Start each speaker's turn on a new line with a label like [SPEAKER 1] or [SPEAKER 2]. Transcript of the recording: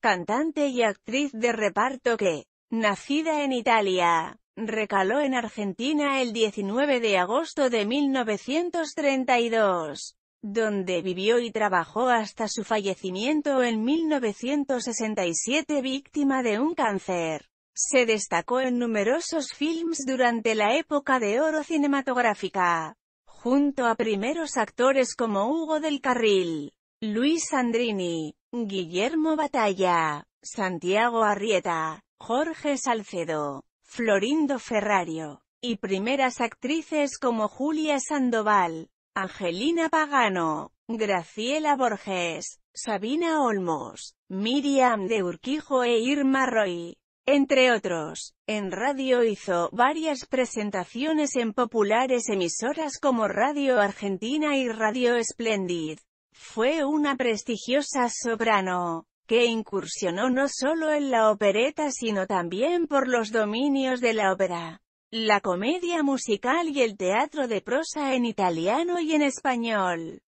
[SPEAKER 1] cantante y actriz de reparto que, nacida en Italia, recaló en Argentina el 19 de agosto de 1932, donde vivió y trabajó hasta su fallecimiento en 1967 víctima de un cáncer. Se destacó en numerosos films durante la época de oro cinematográfica, junto a primeros actores como Hugo del Carril, Luis Sandrini, Guillermo Batalla, Santiago Arrieta, Jorge Salcedo, Florindo Ferrario, y primeras actrices como Julia Sandoval, Angelina Pagano, Graciela Borges, Sabina Olmos, Miriam de Urquijo e Irma Roy, entre otros. En radio hizo varias presentaciones en populares emisoras como Radio Argentina y Radio Splendid. Fue una prestigiosa soprano, que incursionó no solo en la opereta sino también por los dominios de la ópera, la comedia musical y el teatro de prosa en italiano y en español.